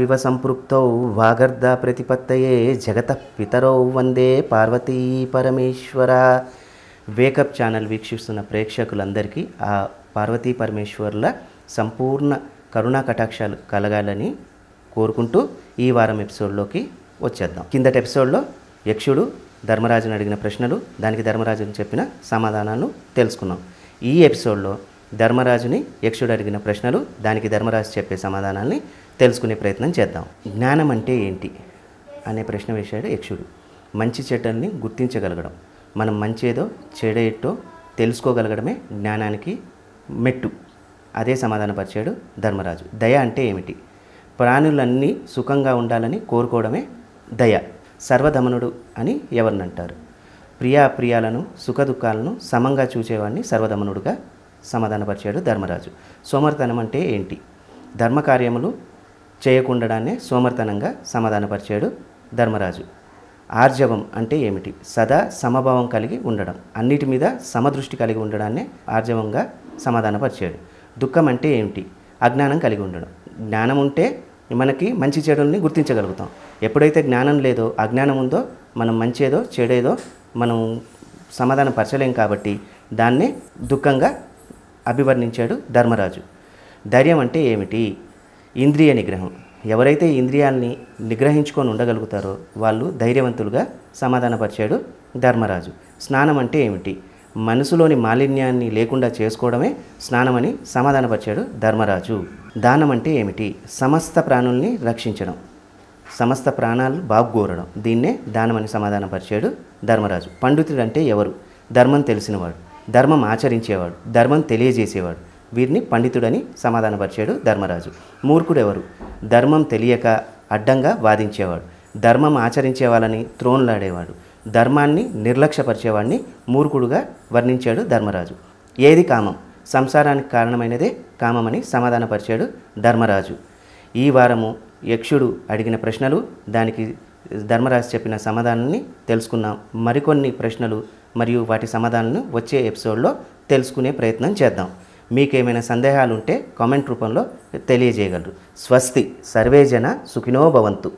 వివ సంపృక్తౌ వాగర్ధ ప్రతిపత్తయే జగత పితరౌ వందే పార్వతీ పరమేశ్వర వేకప్ ఛానల్ వీక్షిస్తున్న ప్రేక్షకులందరికీ ఆ పార్వతీ పరమేశ్వర్ల సంపూర్ణ కరుణా కటాక్షాలు కలగాలని కోరుకుంటూ ఈ వారం ఎపిసోడ్లోకి వచ్చేద్దాం కిందటి ఎపిసోడ్లో యక్షుడు ధర్మరాజును అడిగిన ప్రశ్నలు దానికి ధర్మరాజును చెప్పిన సమాధానాలను తెలుసుకున్నాం ఈ ఎపిసోడ్లో ధర్మరాజుని యక్షుడు అడిగిన ప్రశ్నలు దానికి ధర్మరాజు చెప్పే సమాధానాల్ని తెలుసుకునే ప్రయత్నం చేద్దాం జ్ఞానం అంటే ఏంటి అనే ప్రశ్న వేశాడు యక్షుడు మంచి చెడ్డల్ని గుర్తించగలగడం మనం మంచేదో చెడేటో తెలుసుకోగలగడమే జ్ఞానానికి మెట్టు అదే సమాధాన పరిచాడు ధర్మరాజు దయ అంటే ఏమిటి ప్రాణులన్నీ సుఖంగా ఉండాలని కోరుకోవడమే దయ సర్వధమనుడు అని ఎవరినంటారు ప్రియాప్రియాలను సుఖదుఖాలను సమంగా చూచేవాడిని సర్వధమనుడుగా సమాధానపరిచాడు ధర్మరాజు సోమర్తనం అంటే ఏంటి ధర్మకార్యములు చేయకుండానే సోమర్తనంగా సమాధానపరిచాడు ధర్మరాజు ఆర్జవం అంటే ఏమిటి సదా సమభావం కలిగి ఉండడం అన్నిటి మీద సమదృష్టి కలిగి ఉండడాన్ని ఆర్జవంగా సమాధానపరిచాడు దుఃఖం అంటే ఏమిటి అజ్ఞానం కలిగి ఉండడం జ్ఞానం ఉంటే మనకి మంచి చెడుల్ని గుర్తించగలుగుతాం ఎప్పుడైతే జ్ఞానం లేదో అజ్ఞానం ఉందో మనం మంచేదో చెడేదో మనం సమాధానం పరచలేం కాబట్టి దాన్ని దుఃఖంగా అభివర్ణించాడు ధర్మరాజు ధైర్యం అంటే ఏమిటి ఇంద్రియ నిగ్రహం ఎవరైతే ఇంద్రియాల్ని నిగ్రహించుకొని ఉండగలుగుతారో వాళ్ళు ధైర్యవంతులుగా సమాధానపరిచాడు ధర్మరాజు స్నానం అంటే ఏమిటి మనసులోని మాలిన్యాన్ని లేకుండా చేసుకోవడమే స్నానమని సమాధానపరిచాడు ధర్మరాజు దానం అంటే ఏమిటి సమస్త ప్రాణుల్ని రక్షించడం సమస్త ప్రాణాలు బాగోరడం దీన్నే దానమని సమాధానపరిచాడు ధర్మరాజు పండితుడు అంటే ఎవరు ధర్మం తెలిసినవాడు ధర్మం ఆచరించేవాడు ధర్మం తెలియజేసేవాడు వీరిని పండితుడని సమాధానపరిచాడు ధర్మరాజు మూర్ఖుడెవరు ధర్మం తెలియక అడ్డంగా వాదించేవాడు ధర్మం ఆచరించే వాళ్ళని త్రోన్లాడేవాడు ధర్మాన్ని నిర్లక్ష్యపరిచేవాడిని మూర్ఖుడుగా వర్ణించాడు ధర్మరాజు ఏది కామం సంసారానికి కారణమైనదే కామమని సమాధానపరిచాడు ధర్మరాజు ఈ వారము యక్షుడు అడిగిన ప్రశ్నలు దానికి ధర్మరాజు చెప్పిన సమాధానాన్ని తెలుసుకున్నాం మరికొన్ని ప్రశ్నలు మరియు వాటి సమాధానాలను వచ్చే ఎపిసోడ్లో తెలుసుకునే ప్రయత్నం చేద్దాం మీకేమైనా సందేహాలు ఉంటే కామెంట్ రూపంలో తెలియజేయగలరు స్వస్తి సర్వేజన సుఖినోభవంతు